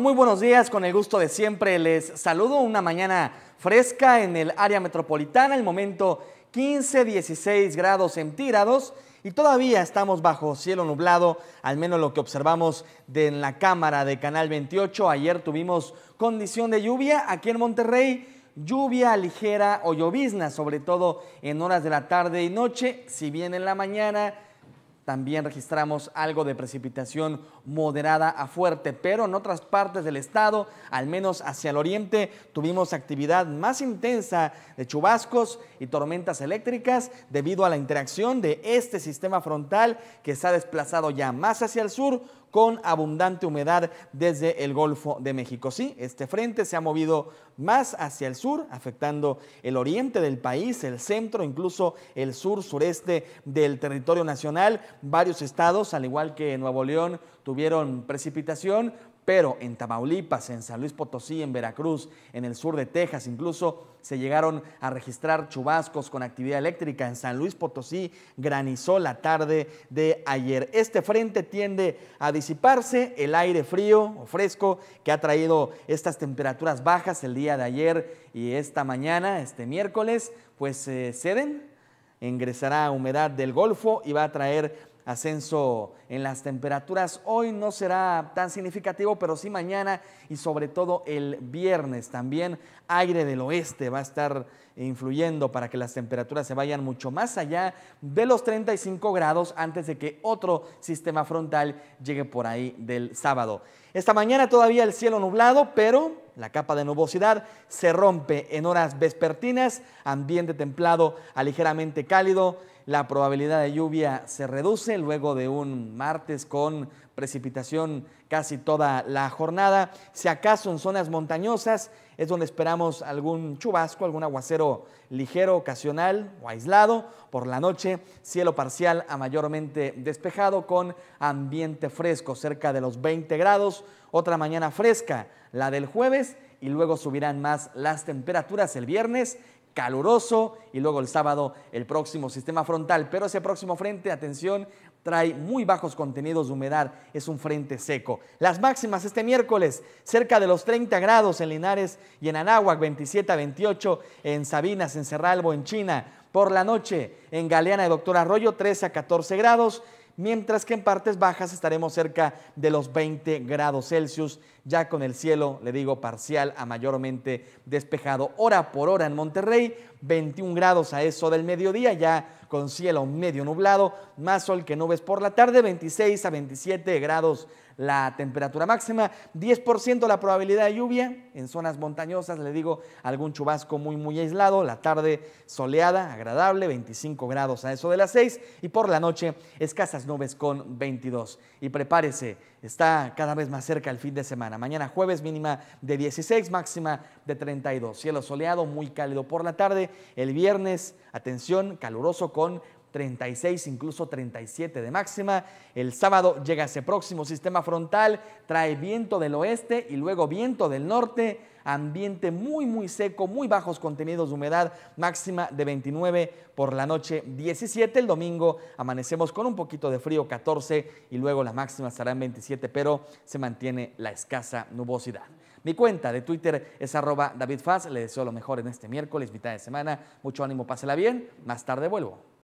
Muy buenos días, con el gusto de siempre les saludo una mañana fresca en el área metropolitana, el momento 15, 16 grados centígrados y todavía estamos bajo cielo nublado, al menos lo que observamos de en la cámara de Canal 28. Ayer tuvimos condición de lluvia aquí en Monterrey lluvia ligera o llovizna, sobre todo en horas de la tarde y noche, si bien en la mañana también registramos algo de precipitación moderada a fuerte, pero en otras partes del estado, al menos hacia el oriente, tuvimos actividad más intensa de chubascos y tormentas eléctricas debido a la interacción de este sistema frontal que se ha desplazado ya más hacia el sur con abundante humedad desde el Golfo de México. Sí, este frente se ha movido más hacia el sur, afectando el oriente del país, el centro, incluso el sur sureste del territorio nacional. Varios estados, al igual que Nuevo León, tuvieron precipitación, pero en Tamaulipas, en San Luis Potosí, en Veracruz, en el sur de Texas, incluso se llegaron a registrar chubascos con actividad eléctrica. En San Luis Potosí granizó la tarde de ayer. Este frente tiende a disiparse, el aire frío o fresco que ha traído estas temperaturas bajas el día de ayer y esta mañana, este miércoles, pues eh, ceden ingresará humedad del Golfo y va a traer ascenso en las temperaturas. Hoy no será tan significativo, pero sí mañana y sobre todo el viernes. También aire del oeste va a estar influyendo para que las temperaturas se vayan mucho más allá de los 35 grados antes de que otro sistema frontal llegue por ahí del sábado. Esta mañana todavía el cielo nublado, pero la capa de nubosidad se rompe en horas vespertinas, ambiente templado a ligeramente cálido la probabilidad de lluvia se reduce luego de un martes con precipitación casi toda la jornada. Si acaso en zonas montañosas es donde esperamos algún chubasco, algún aguacero ligero, ocasional o aislado. Por la noche, cielo parcial a mayormente despejado con ambiente fresco, cerca de los 20 grados. Otra mañana fresca, la del jueves, y luego subirán más las temperaturas el viernes caluroso y luego el sábado el próximo sistema frontal. Pero ese próximo frente, atención, trae muy bajos contenidos de humedad, es un frente seco. Las máximas este miércoles, cerca de los 30 grados en Linares y en Anáhuac, 27 a 28 en Sabinas, en Cerralbo, en China. Por la noche, en Galeana de Doctor Arroyo, 13 a 14 grados mientras que en partes bajas estaremos cerca de los 20 grados Celsius, ya con el cielo, le digo, parcial a mayormente despejado. Hora por hora en Monterrey, 21 grados a eso del mediodía, ya con cielo medio nublado, más sol que nubes por la tarde, 26 a 27 grados la temperatura máxima. 10% la probabilidad de lluvia en zonas montañosas, le digo, algún chubasco muy, muy aislado. La tarde soleada, agradable, 25 grados a eso de las 6 y por la noche escasas nubes con 22. Y prepárese, está cada vez más cerca el fin de semana. Mañana jueves mínima de 16, máxima de 32. Cielo soleado, muy cálido por la tarde. El viernes, atención, caluroso con 36, incluso 37 de máxima. El sábado llega ese próximo sistema frontal, trae viento del oeste y luego viento del norte, ambiente muy muy seco, muy bajos contenidos de humedad, máxima de 29 por la noche 17. El domingo amanecemos con un poquito de frío 14 y luego la máxima estarán en 27, pero se mantiene la escasa nubosidad. Mi cuenta de Twitter es arroba David Faz. Le deseo lo mejor en este miércoles, mitad de semana. Mucho ánimo, pásela bien. Más tarde vuelvo.